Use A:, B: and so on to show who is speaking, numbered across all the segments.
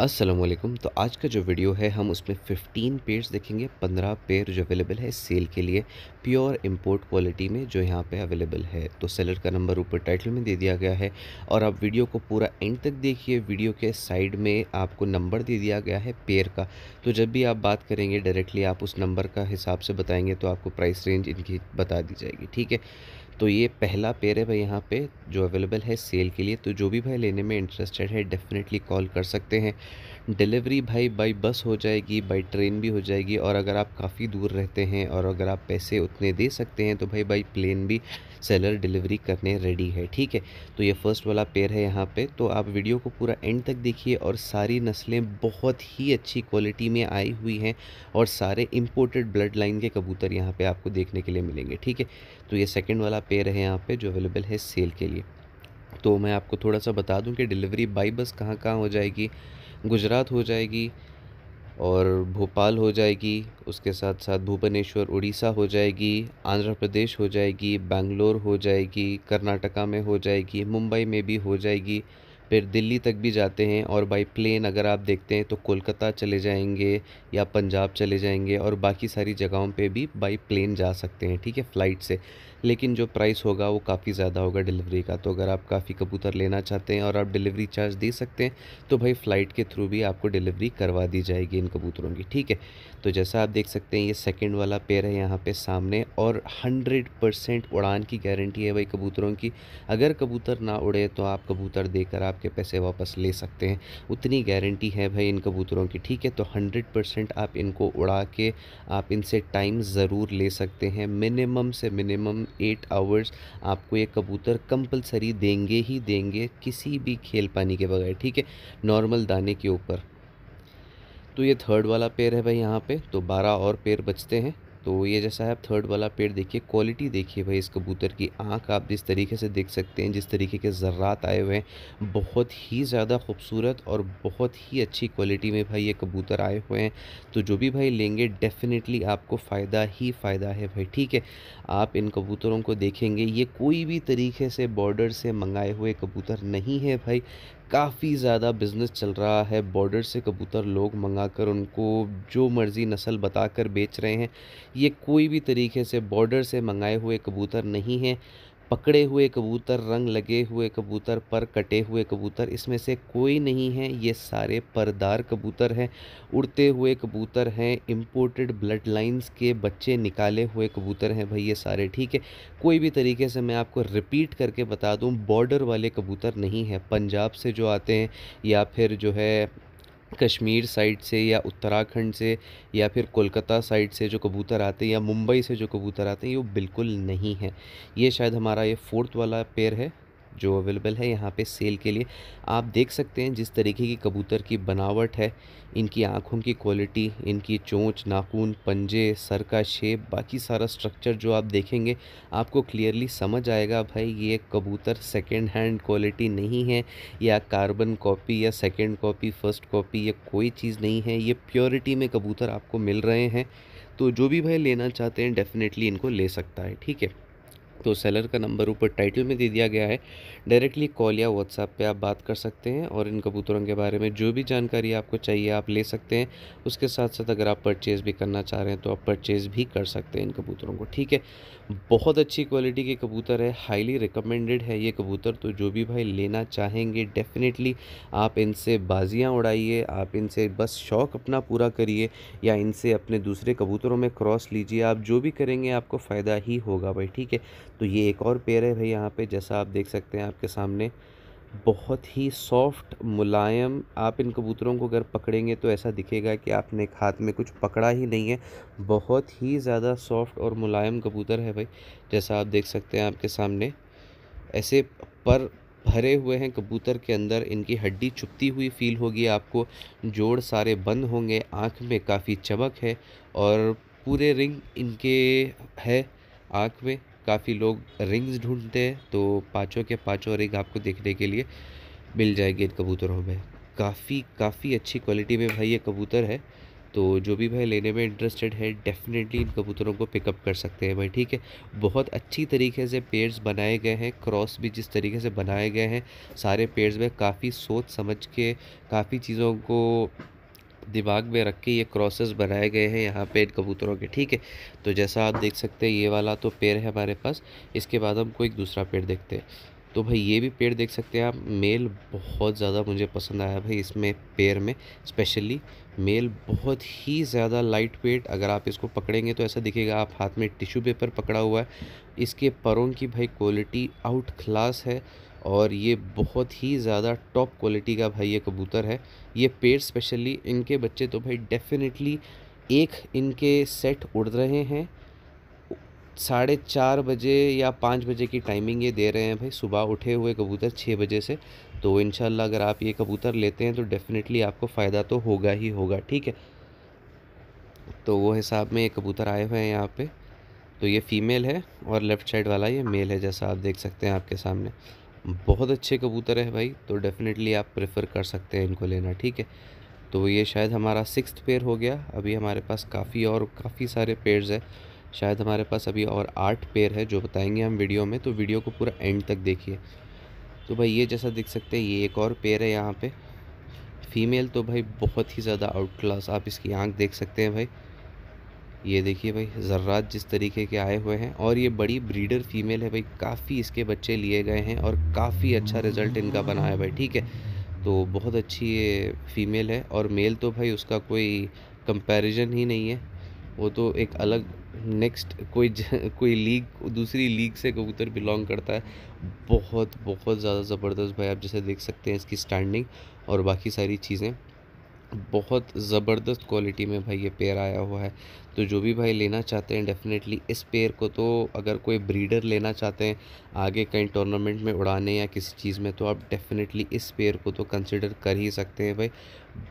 A: असलम तो आज का जो वीडियो है हम उसमें 15 पेयर्स देखेंगे 15 पेयर जो अवेलेबल है सेल के लिए प्योर इंपोर्ट क्वालिटी में जो यहाँ पे अवेलेबल है तो सेलर का नंबर ऊपर टाइटल में दे दिया गया है और आप वीडियो को पूरा एंड तक देखिए वीडियो के साइड में आपको नंबर दे दिया गया है पेयर का तो जब भी आप बात करेंगे डायरेक्टली आप उस नंबर का हिसाब से बताएँगे तो आपको प्राइस रेंज इनकी बता दी जाएगी ठीक है तो ये पहला पेयर है भाई यहाँ पे जो अवेलेबल है सेल के लिए तो जो भी भाई लेने में इंटरेस्टेड है डेफिनेटली कॉल कर सकते हैं डिलीवरी भाई बाई बस हो जाएगी बाई ट्रेन भी हो जाएगी और अगर आप काफ़ी दूर रहते हैं और अगर आप पैसे उतने दे सकते हैं तो भाई बाई प्लेन भी सेलर डिलीवरी करने रेडी है ठीक है तो ये फर्स्ट वाला पेयर है यहाँ पे तो आप वीडियो को पूरा एंड तक देखिए और सारी नस्लें बहुत ही अच्छी क्वालिटी में आई हुई हैं और सारे इम्पोर्टेड ब्लड लाइन के कबूतर यहाँ पर आपको देखने के लिए मिलेंगे ठीक है तो ये सेकेंड वाला पेयर है यहाँ पर जो अवेलेबल है सेल के लिए तो मैं आपको थोड़ा सा बता दूँ कि डिलीवरी बाई बस कहाँ कहाँ हो जाएगी गुजरात हो जाएगी और भोपाल हो जाएगी उसके साथ साथ भुवनेश्वर उड़ीसा हो जाएगी आंध्र प्रदेश हो जाएगी बैंगलोर हो जाएगी कर्नाटका में हो जाएगी मुंबई में भी हो जाएगी फिर दिल्ली तक भी जाते हैं और बाई प्लेन अगर आप देखते हैं तो कोलकाता चले जाएंगे या पंजाब चले जाएंगे और बाकी सारी जगहों पे भी बाई प्लेन जा सकते हैं ठीक है फ़्लाइट से लेकिन जो प्राइस होगा वो काफ़ी ज़्यादा होगा डिलीवरी का तो अगर आप काफ़ी कबूतर लेना चाहते हैं और आप डिलीवरी चार्ज दे सकते हैं तो भाई फ़्लाइट के थ्रू भी आपको डिलीवरी करवा दी जाएगी इन कबूतरों की ठीक है तो जैसा आप देख सकते हैं ये सेकेंड वाला पेयर है यहाँ पर सामने और हंड्रेड उड़ान की गारंटी है भाई कबूतरों की अगर कबूतर ना उड़े तो आप कबूतर देकर आपके पैसे वापस ले सकते हैं उतनी गारंटी है भाई इन कबूतरों की ठीक है तो हंड्रेड परसेंट आप इनको उड़ा के आप इनसे टाइम ज़रूर ले सकते हैं मिनिमम से मिनिमम एट आवर्स आपको ये कबूतर कंपलसरी देंगे ही देंगे किसी भी खेल पानी के बगैर ठीक है नॉर्मल दाने के ऊपर तो ये थर्ड वाला पेड़ है भाई यहाँ पे तो बारह और पेड़ बचते हैं तो ये जैसा है आप थर्ड वाला पेड़ देखिए क्वालिटी देखिए भाई इस कबूतर की आँख आप जिस तरीके से देख सकते हैं जिस तरीके के ज़र्रात आए हुए हैं बहुत ही ज़्यादा खूबसूरत और बहुत ही अच्छी क्वालिटी में भाई ये कबूतर आए हुए हैं तो जो भी भाई लेंगे डेफ़िनेटली आपको फ़ायदा ही फ़ायदा है भाई ठीक है आप इन कबूतरों को देखेंगे ये कोई भी तरीके से बॉर्डर से मंगाए हुए कबूतर नहीं है भाई काफ़ी ज़्यादा बिज़नेस चल रहा है बॉर्डर से कबूतर लोग मंगा कर उनको जो मर्ज़ी नस्ल बता कर बेच रहे हैं ये कोई भी तरीके से बॉर्डर से मंगाए हुए कबूतर नहीं हैं पकड़े हुए कबूतर रंग लगे हुए कबूतर पर कटे हुए कबूतर इसमें से कोई नहीं है ये सारे परदार कबूतर हैं उड़ते हुए कबूतर हैं इम्पोर्टेड ब्लड लाइन्स के बच्चे निकाले हुए कबूतर हैं भाई ये सारे ठीक है कोई भी तरीके से मैं आपको रिपीट करके बता दूँ बॉर्डर वाले कबूतर नहीं है पंजाब से जो आते हैं या फिर जो है कश्मीर साइड से या उत्तराखंड से या फिर कोलकाता साइड से जो कबूतर आते हैं या मुंबई से जो कबूतर आते हैं ये बिल्कुल नहीं है ये शायद हमारा ये फोर्थ वाला पेयर है जो अवेलेबल है यहाँ पे सेल के लिए आप देख सकते हैं जिस तरीके की कबूतर की बनावट है इनकी आँखों की क्वालिटी इनकी चोंच नाखून पंजे सर का शेप बाकी सारा स्ट्रक्चर जो आप देखेंगे आपको क्लियरली समझ आएगा भाई ये कबूतर सेकेंड हैंड क्वालिटी नहीं है या कार्बन कॉपी या सेकेंड कॉपी फर्स्ट कॉपी या कोई चीज़ नहीं है ये प्योरिटी में कबूतर आपको मिल रहे हैं तो जो भी भाई लेना चाहते हैं डेफ़िनेटली इनको ले सकता है ठीक है सकते हो सेलर का नंबर ऊपर टाइटल में दे दिया गया है डायरेक्टली कॉल या व्हाट्सएप पे आप बात कर सकते हैं और इन कबूतरों के बारे में जो भी जानकारी आपको चाहिए आप ले सकते हैं उसके साथ साथ अगर आप परचेज़ भी करना चाह रहे हैं तो आप परचेज़ भी कर सकते हैं इन कबूतरों को ठीक है बहुत अच्छी क्वालिटी के कबूतर है हाईली रिकमेंडेड है ये कबूतर तो जो भी भाई लेना चाहेंगे डेफिनेटली आप इनसे बाजियाँ उड़ाइए आप इनसे बस शौक़ अपना पूरा करिए या इनसे अपने दूसरे कबूतरों में क्रॉस लीजिए आप जो भी करेंगे आपको फ़ायदा ही होगा भाई ठीक है तो ये एक और पेयर है भाई यहाँ पे जैसा आप देख सकते हैं आपके सामने बहुत ही सॉफ्ट मुलायम आप इन कबूतरों को अगर पकड़ेंगे तो ऐसा दिखेगा कि आपने एक हाथ में कुछ पकड़ा ही नहीं है बहुत ही ज़्यादा सॉफ्ट और मुलायम कबूतर है भाई जैसा आप देख सकते हैं आपके सामने ऐसे पर भरे हुए हैं कबूतर के अंदर इनकी हड्डी चुपती हुई फील होगी आपको जोड़ सारे बंद होंगे आँख में काफ़ी चमक है और पूरे रिंग इनके है आँख में काफ़ी लोग रिंग्स ढूंढते हैं तो पाँचों के पाँचों रिंग आपको देखने के लिए मिल जाएंगे इन कबूतरों में काफ़ी काफ़ी अच्छी क्वालिटी में भाई ये कबूतर है तो जो भी भाई लेने में इंटरेस्टेड है डेफिनेटली इन कबूतरों को पिकअप कर सकते हैं भाई ठीक है बहुत अच्छी तरीके से पेड़ बनाए गए हैं क्रॉस भी जिस तरीके से बनाए गए हैं सारे पेड़ में काफ़ी सोच समझ के काफ़ी चीज़ों को दिमाग में रख के ये क्रॉसेस बनाए गए हैं यहाँ पे इन कबूतरों के ठीक है तो जैसा आप देख सकते हैं ये वाला तो पेड़ है हमारे पास इसके बाद हम कोई दूसरा पेड़ देखते हैं तो भाई ये भी पेड़ देख सकते हैं आप मेल बहुत ज़्यादा मुझे पसंद आया भाई इसमें पेड़ में स्पेशली मेल बहुत ही ज़्यादा लाइट वेट अगर आप इसको पकड़ेंगे तो ऐसा दिखेगा आप हाथ में टिश्यू पेपर पकड़ा हुआ है इसके परों की भाई क्वालिटी आउट क्लास है और ये बहुत ही ज़्यादा टॉप क्वालिटी का भाई ये कबूतर है ये पेड़ स्पेशली इनके बच्चे तो भाई डेफिनेटली एक इनके सेट उड़ रहे हैं साढ़े चार बजे या पाँच बजे की टाइमिंग ये दे रहे हैं भाई सुबह उठे हुए कबूतर छः बजे से तो इन अगर आप ये कबूतर लेते हैं तो डेफ़िनेटली आपको फ़ायदा तो होगा ही होगा ठीक है तो वो हिसाब में ये कबूतर आए हुए हैं यहाँ पे तो ये फीमेल है और लेफ़्ट साइड वाला ये मेल है जैसा आप देख सकते हैं आपके सामने बहुत अच्छे कबूतर है भाई तो डेफ़िनेटली आप प्रेफर कर सकते हैं इनको लेना ठीक है तो ये शायद हमारा सिक्स पेयर हो गया अभी हमारे पास काफ़ी और काफ़ी सारे पेयर्स है शायद हमारे पास अभी और आठ पेयर है जो बताएंगे हम वीडियो में तो वीडियो को पूरा एंड तक देखिए तो भाई ये जैसा दिख सकते हैं ये एक और पेयर है यहाँ पे फीमेल तो भाई बहुत ही ज़्यादा आउट क्लास आप इसकी आँख देख सकते हैं भाई ये देखिए भाई ज़र्रात जिस तरीके के आए हुए हैं और ये बड़ी ब्रीडर फीमेल है भाई काफ़ी इसके बच्चे लिए गए हैं और काफ़ी अच्छा रिजल्ट इनका बना है भाई ठीक है तो बहुत अच्छी ये फीमेल है और मेल तो भाई उसका कोई कंपैरिजन ही नहीं है वो तो एक अलग नेक्स्ट कोई कोई लीग दूसरी लीग से कबूतर बिलोंग करता है बहुत बहुत ज़्यादा ज़बरदस्त भाई आप जैसे देख सकते हैं इसकी स्टैंडिंग और बाकी सारी चीज़ें बहुत ज़बरदस्त क्वालिटी में भाई ये पेयर आया हुआ है तो जो भी भाई लेना चाहते हैं डेफ़िनेटली इस पेयर को तो अगर कोई ब्रीडर लेना चाहते हैं आगे कहीं टूर्नामेंट में उड़ाने या किसी चीज़ में तो आप डेफ़िनेटली इस पेयर को तो कंसिडर कर ही सकते हैं भाई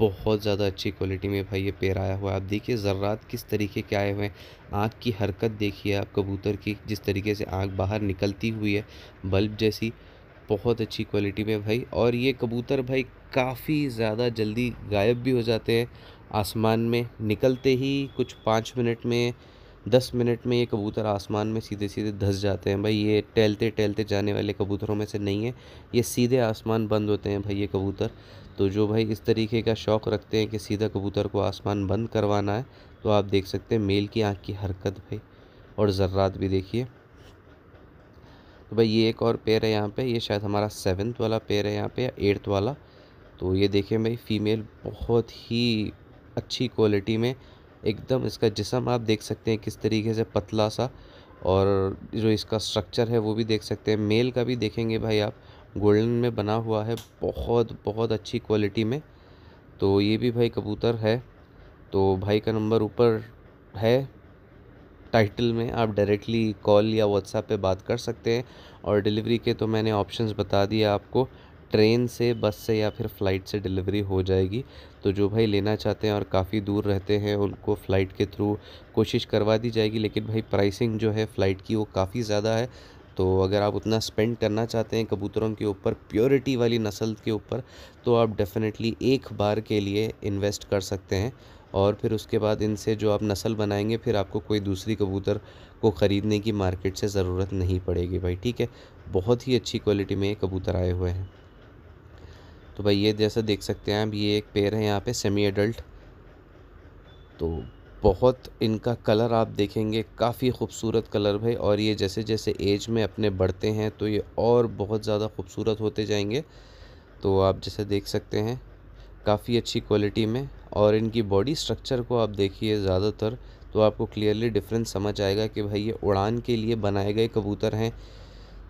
A: बहुत ज़्यादा अच्छी क्वालिटी में भाई ये पेयर आया हुआ है आप देखिए ज़र्रात किस तरीके के आए हुए हैं आँख की हरकत देखिए आप कबूतर की जिस तरीके से आँख बाहर निकलती हुई है बल्ब जैसी बहुत अच्छी क्वालिटी में भाई और ये कबूतर भाई काफ़ी ज़्यादा जल्दी गायब भी हो जाते हैं आसमान में निकलते ही कुछ पाँच मिनट में दस मिनट में ये कबूतर आसमान में सीधे सीधे धस जाते हैं भाई ये टहलते टहलते जाने वाले कबूतरों में से नहीं है ये सीधे आसमान बंद होते हैं भाई ये कबूतर तो जो भाई इस तरीके का शौक़ रखते हैं कि सीधा कबूतर को आसमान बंद करवाना है तो आप देख सकते हैं मेल की आँख की हरकत भाई और ज़र्रात भी देखिए तो भाई ये एक और पेयर है यहाँ पे ये शायद हमारा सेवन्थ वाला पेयर है यहाँ पे या एट्थ वाला तो ये देखें भाई फ़ीमेल बहुत ही अच्छी क्वालिटी में एकदम इसका जिसम आप देख सकते हैं किस तरीके से पतला सा और जो इसका स्ट्रक्चर है वो भी देख सकते हैं मेल का भी देखेंगे भाई आप गोल्डन में बना हुआ है बहुत बहुत अच्छी क्वालिटी में तो ये भी भाई कबूतर है तो भाई का नंबर ऊपर है टाइटल में आप डायरेक्टली कॉल या व्हाट्सएप पे बात कर सकते हैं और डिलीवरी के तो मैंने ऑप्शंस बता दिए आपको ट्रेन से बस से या फिर फ़्लाइट से डिलीवरी हो जाएगी तो जो भाई लेना चाहते हैं और काफ़ी दूर रहते हैं उनको फ़्लाइट के थ्रू कोशिश करवा दी जाएगी लेकिन भाई प्राइसिंग जो है फ़्लाइट की वो काफ़ी ज़्यादा है तो अगर आप उतना स्पेंड करना चाहते हैं कबूतरों के ऊपर प्योरिटी वाली नस्ल के ऊपर तो आप डेफ़िनेटली एक बार के लिए इन्वेस्ट कर सकते हैं और फिर उसके बाद इनसे जो आप नस्ल बनाएंगे फिर आपको कोई दूसरी कबूतर को ख़रीदने की मार्केट से ज़रूरत नहीं पड़ेगी भाई ठीक है बहुत ही अच्छी क्वालिटी में ये कबूतर आए हुए हैं तो भाई ये जैसा देख सकते हैं आप ये एक पेड़ है यहाँ पे सेमी एडल्ट तो बहुत इनका कलर आप देखेंगे काफ़ी खूबसूरत कलर भाई और ये जैसे जैसे एज में अपने बढ़ते हैं तो ये और बहुत ज़्यादा खूबसूरत होते जाएंगे तो आप जैसे देख सकते हैं काफ़ी अच्छी क्वालिटी में और इनकी बॉडी स्ट्रक्चर को आप देखिए ज़्यादातर तो आपको क्लियरली डिफरेंस समझ आएगा कि भाई ये उड़ान के लिए बनाए गए कबूतर हैं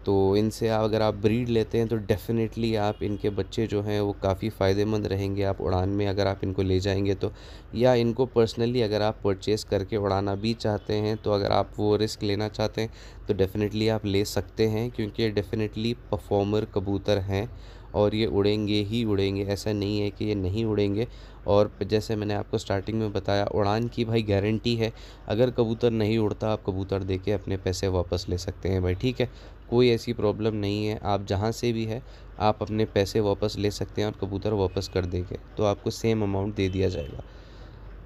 A: तो इनसे अगर आप ब्रीड लेते हैं तो डेफ़िनेटली आप इनके बच्चे जो हैं वो काफ़ी फ़ायदेमंद रहेंगे आप उड़ान में अगर आप इनको ले जाएंगे तो या इनको पर्सनली अगर आप परचेस करके उड़ाना भी चाहते हैं तो अगर आप वो रिस्क लेना चाहते हैं तो डेफ़िनेटली आप ले सकते हैं क्योंकि डेफ़िनेटली परफॉर्मर कबूतर हैं और ये उड़ेंगे ही उड़ेंगे ऐसा नहीं है कि ये नहीं उड़ेंगे और जैसे मैंने आपको स्टार्टिंग में बताया उड़ान की भाई गारंटी है अगर कबूतर नहीं उड़ता आप कबूतर दे के अपने पैसे वापस ले सकते हैं भाई ठीक है कोई ऐसी प्रॉब्लम नहीं है आप जहाँ से भी है आप अपने पैसे वापस ले सकते हैं और कबूतर वापस कर देंगे तो आपको सेम अमाउंट दे दिया जाएगा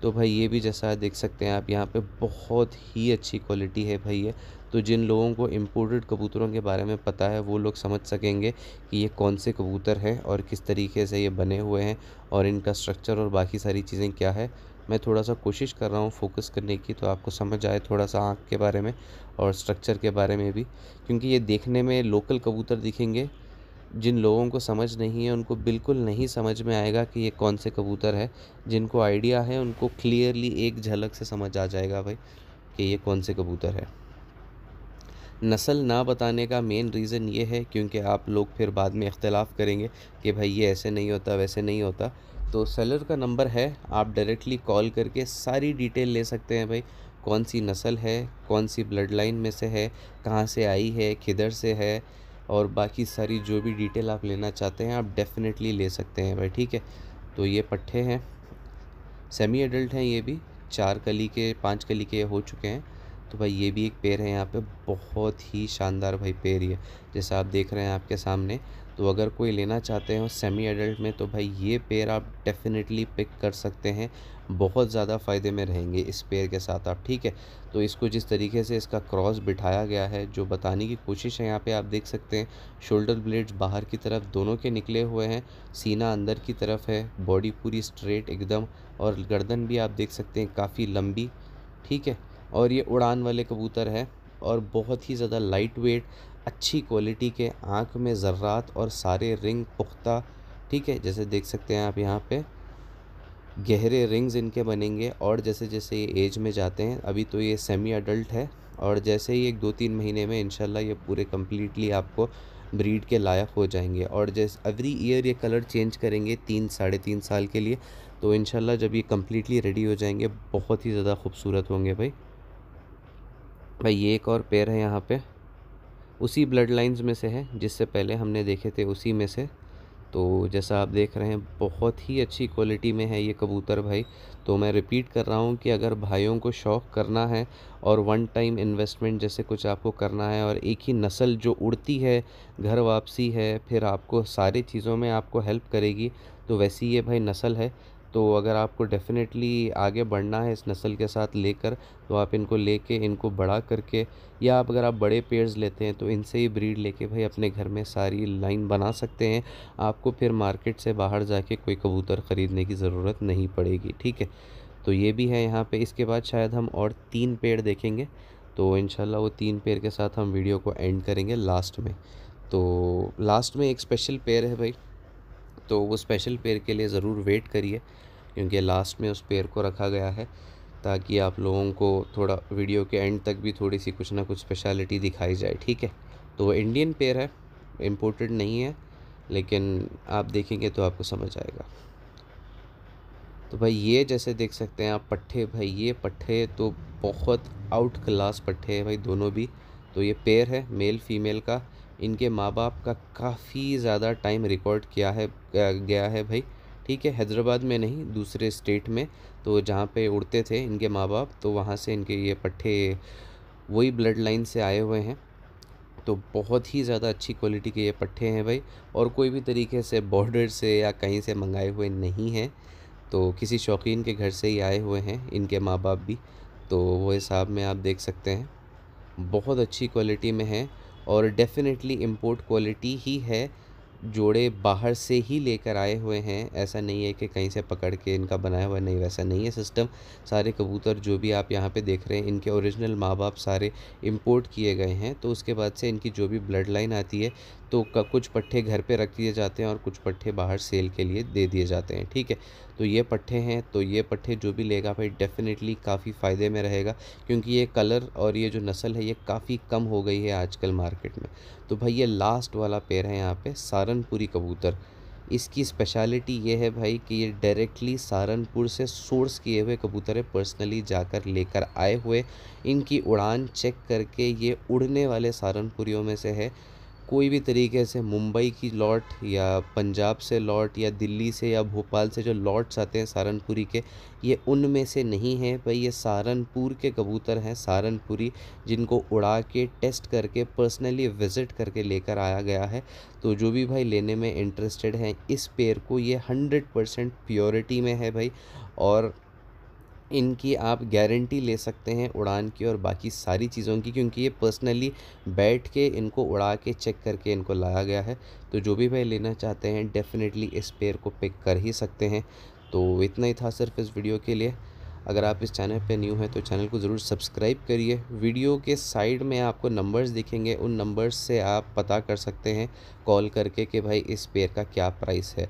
A: तो भाई ये भी जैसा देख सकते हैं आप यहाँ पे बहुत ही अच्छी क्वालिटी है भाई ये तो जिन लोगों को इम्पोर्टेड कबूतरों के बारे में पता है वो लोग समझ सकेंगे कि ये कौन से कबूतर हैं और किस तरीके से ये बने हुए हैं और इनका स्ट्रक्चर और बाकी सारी चीज़ें क्या है मैं थोड़ा सा कोशिश कर रहा हूँ फोकस करने की तो आपको समझ आए थोड़ा सा आँख के बारे में और स्ट्रक्चर के बारे में भी क्योंकि ये देखने में लोकल कबूतर दिखेंगे जिन लोगों को समझ नहीं है उनको बिल्कुल नहीं समझ में आएगा कि ये कौन से कबूतर है जिनको आइडिया है उनको क्लियरली एक झलक से समझ आ जाएगा भाई कि ये कौन से कबूतर है नस्ल ना बताने का मेन रीज़न ये है क्योंकि आप लोग फिर बाद में इख्तलाफ करेंगे कि भाई ये ऐसे नहीं होता वैसे नहीं होता तो सेलर का नंबर है आप डायरेक्टली कॉल करके सारी डिटेल ले सकते हैं भाई कौन सी नस्ल है कौन सी ब्लड लाइन में से है कहाँ से आई है किधर से है और बाकी सारी जो भी डिटेल आप लेना चाहते हैं आप डेफिनेटली ले सकते हैं भाई ठीक है तो ये पट्ठे हैं सेमी एडल्ट हैं ये भी चार कली के पांच कली के हो चुके हैं तो भाई ये भी एक पेड़ है यहाँ पे बहुत ही शानदार भाई पेड़ ये जैसा आप देख रहे हैं आपके सामने तो अगर कोई लेना चाहते हो सेमी एडल्ट में तो भाई ये पेयर आप डेफिनेटली पिक कर सकते हैं बहुत ज़्यादा फ़ायदे में रहेंगे इस पेयर के साथ आप ठीक है तो इसको जिस तरीके से इसका क्रॉस बिठाया गया है जो बताने की कोशिश है यहाँ पे आप देख सकते हैं शोल्डर ब्लेड्स बाहर की तरफ दोनों के निकले हुए हैं सीना अंदर की तरफ है बॉडी पूरी स्ट्रेट एकदम और गर्दन भी आप देख सकते हैं काफ़ी लंबी ठीक है और ये उड़ान वाले कबूतर है और बहुत ही ज़्यादा लाइट वेट अच्छी क्वालिटी के आँख में ज़र्रात और सारे रिंग पुख्ता ठीक है जैसे देख सकते हैं आप यहाँ पे गहरे रिंग्स इनके बनेंगे और जैसे जैसे ये एज में जाते हैं अभी तो ये सेमी अडल्ट है और जैसे ही एक दो तीन महीने में इनशाला ये पूरे कम्प्लीटली आपको ब्रीड के लायक हो जाएंगे और जैसे एवरी ईयर ये कलर चेंज करेंगे तीन साढ़े तीन साल के लिए तो इन जब ये कम्प्लीटली रेडी हो जाएंगे बहुत ही ज़्यादा खूबसूरत होंगे भाई भाई ये एक और पेड़ है यहाँ पे उसी ब्लड लाइन्स में से है जिससे पहले हमने देखे थे उसी में से तो जैसा आप देख रहे हैं बहुत ही अच्छी क्वालिटी में है ये कबूतर भाई तो मैं रिपीट कर रहा हूँ कि अगर भाइयों को शौक़ करना है और वन टाइम इन्वेस्टमेंट जैसे कुछ आपको करना है और एक ही नस्ल जो उड़ती है घर वापसी है फिर आपको सारी चीज़ों में आपको हेल्प करेगी तो वैसी ये भाई नस्ल है तो अगर आपको डेफ़िनेटली आगे बढ़ना है इस नस्ल के साथ लेकर तो आप इनको लेके इनको बड़ा करके या आप अगर आप बड़े पेड़ लेते हैं तो इनसे ही ब्रीड लेके भाई अपने घर में सारी लाइन बना सकते हैं आपको फिर मार्केट से बाहर जाके कोई कबूतर ख़रीदने की ज़रूरत नहीं पड़ेगी ठीक है तो ये भी है यहाँ पर इसके बाद शायद हम और तीन पेड़ देखेंगे तो इन वो तीन पेड़ के साथ हम वीडियो को एंड करेंगे लास्ट में तो लास्ट में एक स्पेशल पेड़ है भाई तो वो स्पेशल पेयर के लिए ज़रूर वेट करिए क्योंकि लास्ट में उस पेयर को रखा गया है ताकि आप लोगों को थोड़ा वीडियो के एंड तक भी थोड़ी सी कुछ ना कुछ स्पेशलिटी दिखाई जाए ठीक है तो वो इंडियन पेयर है इम्पोर्टेड नहीं है लेकिन आप देखेंगे तो आपको समझ आएगा तो भाई ये जैसे देख सकते हैं आप पट्ठे भाई ये पट्ठे तो बहुत आउट क्लास पट्ठे हैं भाई दोनों भी तो ये पेयर है मेल फीमेल का इनके माँ बाप का काफ़ी ज़्यादा टाइम रिकॉर्ड किया है गया है भाई ठीक है हैदराबाद में नहीं दूसरे स्टेट में तो जहाँ पे उड़ते थे इनके माँ बाप तो वहाँ से इनके ये पट्टे वही ब्लड लाइन से आए हुए हैं तो बहुत ही ज़्यादा अच्छी क्वालिटी के ये पट्टे हैं भाई और कोई भी तरीके से बॉर्डर से या कहीं से मंगाए हुए नहीं हैं तो किसी शौकीन के घर से ही आए हुए हैं इनके माँ बाप भी तो वो हिसाब में आप देख सकते हैं बहुत अच्छी क्वालिटी में है और डेफ़िनेटली इम्पोर्ट क्वालिटी ही है जोड़े बाहर से ही लेकर आए हुए हैं ऐसा नहीं है कि कहीं से पकड़ के इनका बनाया हुआ नहीं वैसा नहीं है सिस्टम सारे कबूतर जो भी आप यहाँ पे देख रहे हैं इनके ओरिजिनल माँ बाप सारे इंपोर्ट किए गए हैं तो उसके बाद से इनकी जो भी ब्लड लाइन आती है तो कुछ पट्ठे घर पे रख दिए जाते हैं और कुछ पट्ठे बाहर सेल के लिए दे दिए जाते हैं ठीक है तो ये पट्ठे हैं तो ये पट्ठे जो भी लेगा भाई डेफिनेटली काफ़ी फ़ायदे में रहेगा क्योंकि ये कलर और ये जो नस्ल है ये काफ़ी कम हो गई है आजकल मार्केट में तो भाई ये लास्ट वाला पेड़ है यहाँ पर सहारनपुरी कबूतर इसकी स्पेशलिटी ये है भाई कि ये डायरेक्टली सहारनपुर से सोर्स किए हुए कबूतर है पर्सनली जाकर लेकर आए हुए इनकी उड़ान चेक करके ये उड़ने वाले सहारनपुरियों में से है कोई भी तरीके से मुंबई की लॉट या पंजाब से लॉट या दिल्ली से या भोपाल से जो लॉट्स आते हैं सहारनपुरी के ये उनमें से नहीं है भाई ये सहारनपुर के कबूतर हैं सहारनपुरी जिनको उड़ा के टेस्ट करके पर्सनली विज़िट करके लेकर आया गया है तो जो भी भाई लेने में इंटरेस्टेड हैं इस पेयर को ये हंड्रेड परसेंट प्योरिटी में है भाई और इनकी आप गारंटी ले सकते हैं उड़ान की और बाकी सारी चीज़ों की क्योंकि ये पर्सनली बैठ के इनको उड़ा के चेक करके इनको लाया गया है तो जो भी भाई लेना चाहते हैं डेफ़िनेटली इस पेयर को पिक कर ही सकते हैं तो इतना ही था सिर्फ इस वीडियो के लिए अगर आप इस चैनल पर न्यू हैं तो चैनल को ज़रूर सब्सक्राइब करिए वीडियो के साइड में आपको नंबर्स दिखेंगे उन नंबर्स से आप पता कर सकते हैं कॉल करके कि भाई इस पेयर का क्या प्राइस है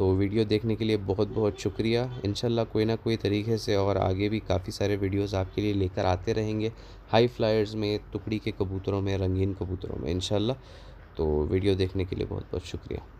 A: तो वीडियो देखने के लिए बहुत बहुत शुक्रिया इन कोई ना कोई तरीके से और आगे भी काफ़ी सारे वीडियोस आपके लिए लेकर आते रहेंगे हाई फ्लायर्स में टुकड़ी के कबूतरों में रंगीन कबूतरों में इन तो वीडियो देखने के लिए बहुत बहुत शुक्रिया